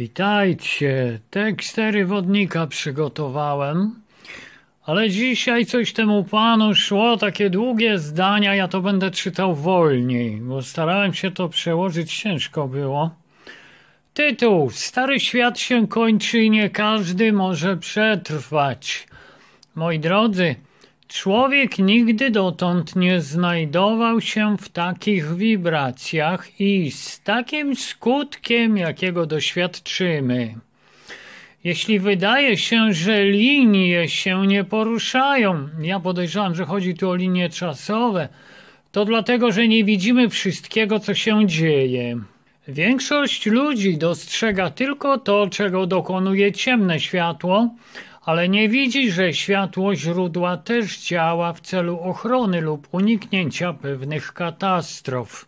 Witajcie, te wodnika przygotowałem, ale dzisiaj coś temu panu szło, takie długie zdania, ja to będę czytał wolniej, bo starałem się to przełożyć, ciężko było. Tytuł Stary świat się kończy i nie każdy może przetrwać. Moi drodzy, Człowiek nigdy dotąd nie znajdował się w takich wibracjach i z takim skutkiem, jakiego doświadczymy. Jeśli wydaje się, że linie się nie poruszają, ja podejrzewam, że chodzi tu o linie czasowe, to dlatego, że nie widzimy wszystkiego, co się dzieje. Większość ludzi dostrzega tylko to, czego dokonuje ciemne światło, ale nie widzi, że światło źródła też działa w celu ochrony lub uniknięcia pewnych katastrof.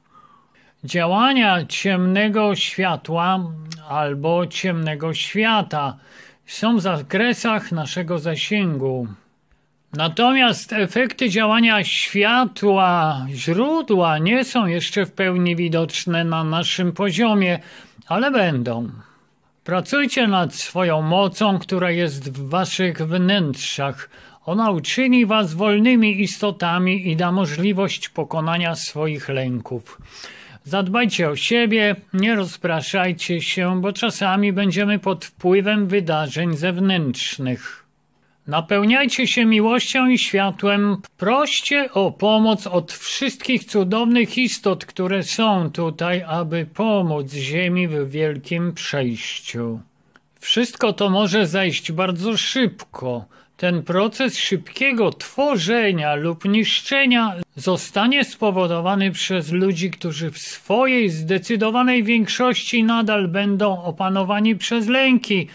Działania ciemnego światła albo ciemnego świata są w zakresach naszego zasięgu. Natomiast efekty działania światła, źródła nie są jeszcze w pełni widoczne na naszym poziomie, ale będą. Pracujcie nad swoją mocą, która jest w waszych wnętrzach. Ona uczyni was wolnymi istotami i da możliwość pokonania swoich lęków. Zadbajcie o siebie, nie rozpraszajcie się, bo czasami będziemy pod wpływem wydarzeń zewnętrznych. Napełniajcie się miłością i światłem. Proście o pomoc od wszystkich cudownych istot, które są tutaj, aby pomóc Ziemi w wielkim przejściu. Wszystko to może zajść bardzo szybko. Ten proces szybkiego tworzenia lub niszczenia zostanie spowodowany przez ludzi, którzy w swojej zdecydowanej większości nadal będą opanowani przez lęki,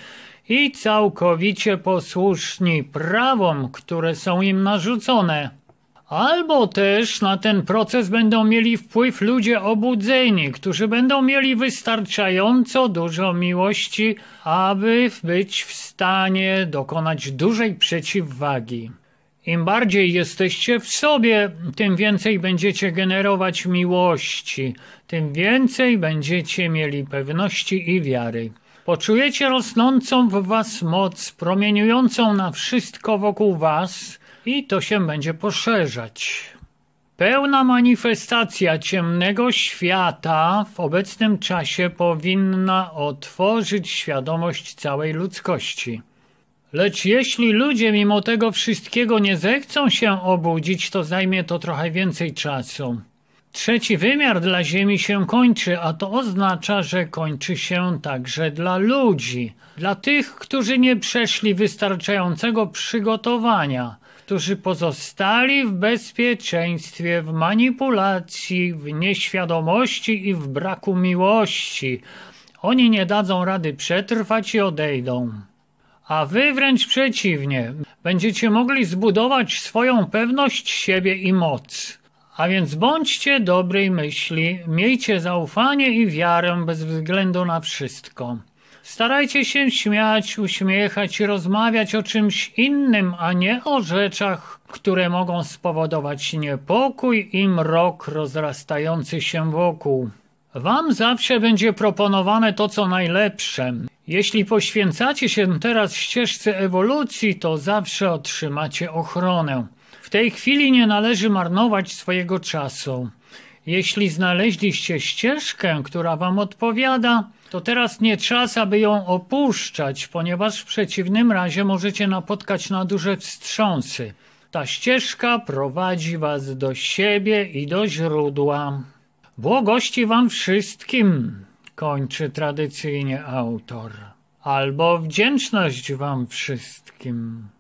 i całkowicie posłuszni prawom, które są im narzucone. Albo też na ten proces będą mieli wpływ ludzie obudzeni, którzy będą mieli wystarczająco dużo miłości, aby być w stanie dokonać dużej przeciwwagi. Im bardziej jesteście w sobie, tym więcej będziecie generować miłości, tym więcej będziecie mieli pewności i wiary. Poczujecie rosnącą w was moc, promieniującą na wszystko wokół was i to się będzie poszerzać. Pełna manifestacja ciemnego świata w obecnym czasie powinna otworzyć świadomość całej ludzkości. Lecz jeśli ludzie mimo tego wszystkiego nie zechcą się obudzić, to zajmie to trochę więcej czasu. Trzeci wymiar dla Ziemi się kończy, a to oznacza, że kończy się także dla ludzi, dla tych, którzy nie przeszli wystarczającego przygotowania, którzy pozostali w bezpieczeństwie, w manipulacji, w nieświadomości i w braku miłości. Oni nie dadzą rady przetrwać i odejdą. A wy wręcz przeciwnie, będziecie mogli zbudować swoją pewność siebie i moc. A więc bądźcie dobrej myśli, miejcie zaufanie i wiarę bez względu na wszystko. Starajcie się śmiać, uśmiechać i rozmawiać o czymś innym, a nie o rzeczach, które mogą spowodować niepokój i mrok rozrastający się wokół. Wam zawsze będzie proponowane to, co najlepsze. Jeśli poświęcacie się teraz ścieżce ewolucji, to zawsze otrzymacie ochronę. W tej chwili nie należy marnować swojego czasu. Jeśli znaleźliście ścieżkę, która Wam odpowiada, to teraz nie czas, aby ją opuszczać, ponieważ w przeciwnym razie możecie napotkać na duże wstrząsy. Ta ścieżka prowadzi Was do siebie i do źródła. Błogości Wam wszystkim, kończy tradycyjnie autor, albo wdzięczność Wam wszystkim.